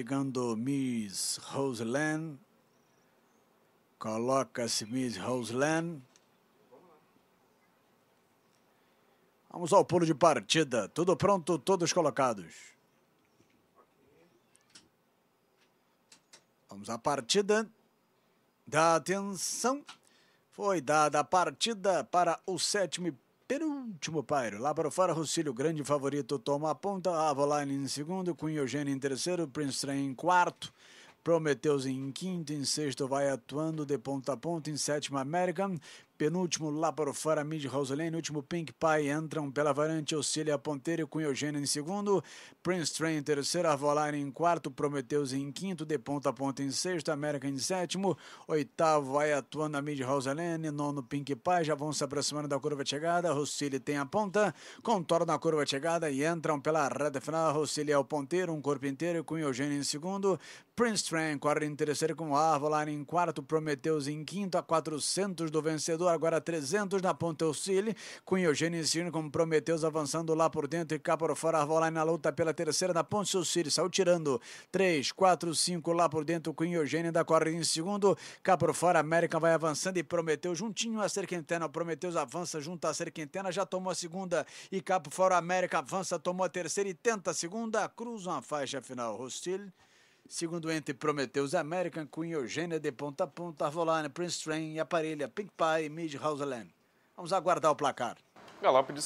Chegando Miss Roseland. Coloca-se Miss Roseland. Vamos ao pulo de partida. Tudo pronto, todos colocados. Vamos à partida. Da atenção. Foi dada a partida para o sétimo penúltimo pairo. Lá para fora, Rocílio, grande favorito, toma a ponta. Avolaine em segundo, Queen Eugênia em terceiro, Prince Train em quarto. Prometheus em quinto, em sexto vai atuando de ponta a ponta, em sétimo American, penúltimo lá para fora, Mid Rosolene, último Pink Pie, entram pela varante, Ocília Ponteiro com Eugênio em segundo, Prince Train em terceiro, Arvolar em quarto, Prometheus em quinto, De Ponta a Ponta em sexto, América em sétimo, oitavo vai atuando a Mid Rosalene, nono Pink Pie, já vão se aproximando da curva de chegada, Rossilli tem a ponta, contorna a curva de chegada e entram pela reta final, Rossilli é o ponteiro, um corpo inteiro com Eugênio em segundo, Prince Train corre em terceiro com Arvolar em quarto, Prometheus em quinto, a 400 do vencedor, agora 300 na Ponta Auxílio, com Eugênio Ensino como Prometeus avançando lá por dentro e cá por fora, Arvoline na luta pela terceira na Ponte Auxílio, saiu tirando 3, 4, 5 lá por dentro com Eugênio ainda corre em segundo, cá por fora América vai avançando e prometeus juntinho a Serquentena, Prometeus avança junto a Serquentena, já tomou a segunda e cá por fora América avança, tomou a terceira e tenta a segunda, cruza uma faixa final, Hostil Segundo entre Prometheus American, Queen Eugênia de Ponta a Ponta, Arvolane, Prince Train, Aparelha, Pink Pie e Mid Houseland. Vamos aguardar o placar. Galope de